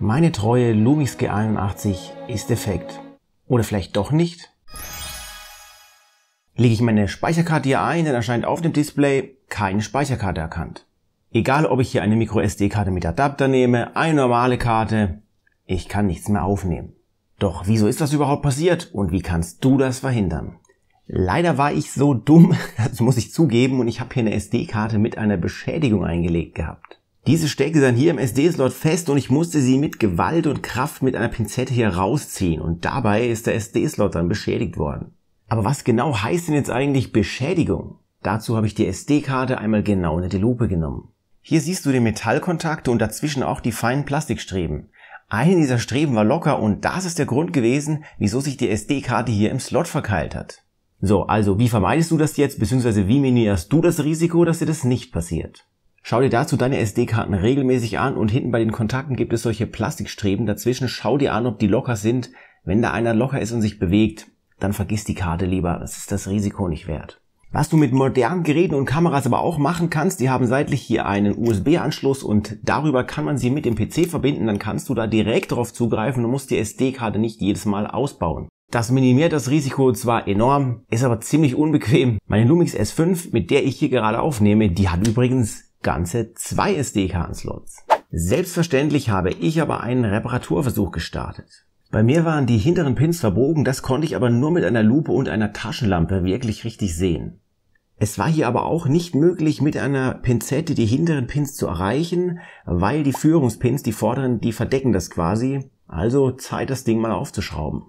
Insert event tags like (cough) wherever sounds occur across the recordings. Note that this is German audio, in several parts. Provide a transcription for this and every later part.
Meine treue Lumix G81 ist defekt. Oder vielleicht doch nicht? Lege ich meine Speicherkarte hier ein, dann erscheint auf dem Display keine Speicherkarte erkannt. Egal ob ich hier eine Micro sd karte mit Adapter nehme, eine normale Karte, ich kann nichts mehr aufnehmen. Doch wieso ist das überhaupt passiert und wie kannst du das verhindern? Leider war ich so dumm, (laughs) das muss ich zugeben, und ich habe hier eine SD-Karte mit einer Beschädigung eingelegt gehabt. Diese steckte dann hier im SD-Slot fest und ich musste sie mit Gewalt und Kraft mit einer Pinzette hier rausziehen und dabei ist der SD-Slot dann beschädigt worden. Aber was genau heißt denn jetzt eigentlich Beschädigung? Dazu habe ich die SD-Karte einmal genau unter die Lupe genommen. Hier siehst du den Metallkontakt und dazwischen auch die feinen Plastikstreben. Eine dieser Streben war locker und das ist der Grund gewesen, wieso sich die SD-Karte hier im Slot verkeilt hat. So, also wie vermeidest du das jetzt, bzw. wie minimierst du das Risiko, dass dir das nicht passiert? Schau dir dazu deine SD-Karten regelmäßig an und hinten bei den Kontakten gibt es solche Plastikstreben. Dazwischen schau dir an, ob die locker sind. Wenn da einer locker ist und sich bewegt, dann vergiss die Karte lieber. Das ist das Risiko nicht wert. Was du mit modernen Geräten und Kameras aber auch machen kannst, die haben seitlich hier einen USB-Anschluss und darüber kann man sie mit dem PC verbinden, dann kannst du da direkt drauf zugreifen und musst die SD-Karte nicht jedes Mal ausbauen. Das minimiert das Risiko zwar enorm, ist aber ziemlich unbequem. Meine Lumix S5, mit der ich hier gerade aufnehme, die hat übrigens ganze zwei SD-Karten-Slots. Selbstverständlich habe ich aber einen Reparaturversuch gestartet. Bei mir waren die hinteren Pins verbogen, das konnte ich aber nur mit einer Lupe und einer Taschenlampe wirklich richtig sehen. Es war hier aber auch nicht möglich, mit einer Pinzette die hinteren Pins zu erreichen, weil die Führungspins, die vorderen, die verdecken das quasi. Also Zeit, das Ding mal aufzuschrauben.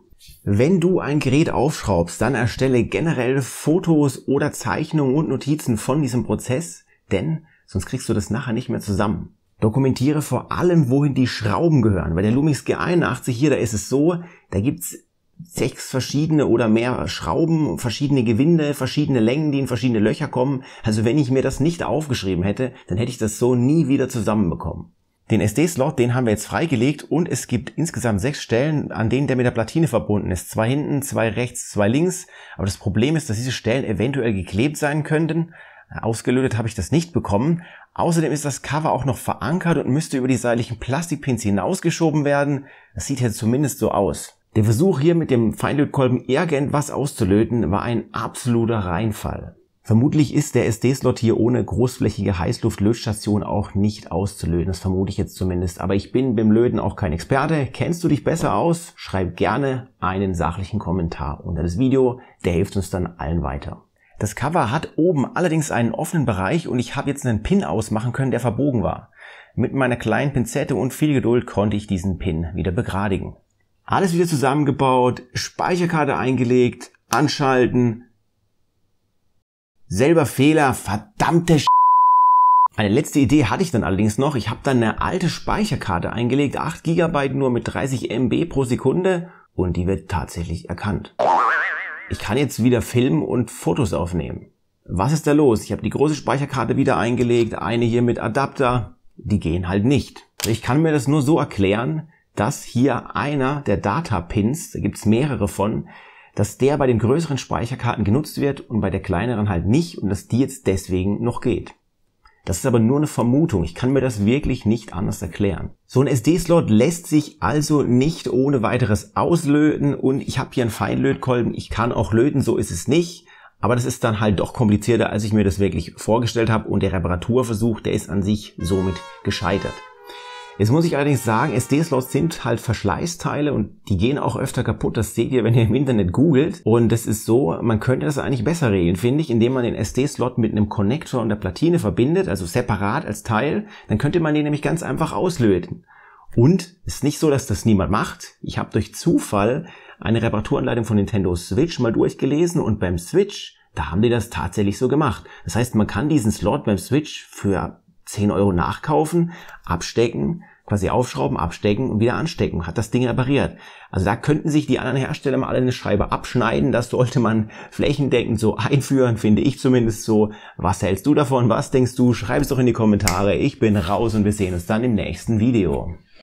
Wenn du ein Gerät aufschraubst, dann erstelle generell Fotos oder Zeichnungen und Notizen von diesem Prozess, denn sonst kriegst du das nachher nicht mehr zusammen. Dokumentiere vor allem, wohin die Schrauben gehören. Bei der Lumix G81 hier, da ist es so, da gibt's sechs verschiedene oder mehr Schrauben, verschiedene Gewinde, verschiedene Längen, die in verschiedene Löcher kommen. Also wenn ich mir das nicht aufgeschrieben hätte, dann hätte ich das so nie wieder zusammenbekommen. Den SD-Slot, den haben wir jetzt freigelegt und es gibt insgesamt sechs Stellen, an denen der mit der Platine verbunden ist. Zwei hinten, zwei rechts, zwei links. Aber das Problem ist, dass diese Stellen eventuell geklebt sein könnten. Ausgelötet habe ich das nicht bekommen. Außerdem ist das Cover auch noch verankert und müsste über die seitlichen Plastikpins hinausgeschoben werden. Das sieht jetzt zumindest so aus. Der Versuch hier mit dem Feindlötkolben irgendwas auszulöten war ein absoluter Reinfall. Vermutlich ist der SD-Slot hier ohne großflächige Heißluftlötstation auch nicht auszulöten. Das vermute ich jetzt zumindest. Aber ich bin beim Löten auch kein Experte. Kennst du dich besser aus? Schreib gerne einen sachlichen Kommentar unter das Video. Der hilft uns dann allen weiter. Das Cover hat oben allerdings einen offenen Bereich und ich habe jetzt einen Pin ausmachen können, der verbogen war. Mit meiner kleinen Pinzette und viel Geduld konnte ich diesen Pin wieder begradigen. Alles wieder zusammengebaut, Speicherkarte eingelegt, anschalten. Selber Fehler, verdammte Sch eine letzte Idee hatte ich dann allerdings noch. Ich habe dann eine alte Speicherkarte eingelegt, 8 GB nur mit 30 MB pro Sekunde und die wird tatsächlich erkannt ich kann jetzt wieder filmen und Fotos aufnehmen. Was ist da los? Ich habe die große Speicherkarte wieder eingelegt, eine hier mit Adapter. Die gehen halt nicht. Ich kann mir das nur so erklären, dass hier einer der Data-Pins, da gibt's mehrere von, dass der bei den größeren Speicherkarten genutzt wird und bei der kleineren halt nicht und dass die jetzt deswegen noch geht. Das ist aber nur eine Vermutung. Ich kann mir das wirklich nicht anders erklären. So ein SD-Slot lässt sich also nicht ohne weiteres auslöten und ich habe hier einen Feinlötkolben. Ich kann auch löten, so ist es nicht. Aber das ist dann halt doch komplizierter, als ich mir das wirklich vorgestellt habe und der Reparaturversuch, der ist an sich somit gescheitert. Jetzt muss ich allerdings sagen, SD-Slots sind halt Verschleißteile und die gehen auch öfter kaputt. Das seht ihr, wenn ihr im Internet googelt. Und das ist so, man könnte das eigentlich besser regeln, finde ich, indem man den SD-Slot mit einem Connector und der Platine verbindet, also separat als Teil. Dann könnte man den nämlich ganz einfach auslöten. Und es ist nicht so, dass das niemand macht. Ich habe durch Zufall eine Reparaturanleitung von Nintendo Switch mal durchgelesen und beim Switch, da haben die das tatsächlich so gemacht. Das heißt, man kann diesen Slot beim Switch für 10 Euro nachkaufen, abstecken, quasi aufschrauben, abstecken und wieder anstecken, hat das Ding repariert. Also da könnten sich die anderen Hersteller mal alle eine Scheibe abschneiden. Das sollte man flächendeckend so (laughs) einführen, finde ich zumindest so. Was hältst du davon? Was denkst du? Schreib es doch in die Kommentare. Ich bin raus und wir sehen uns dann im nächsten Video.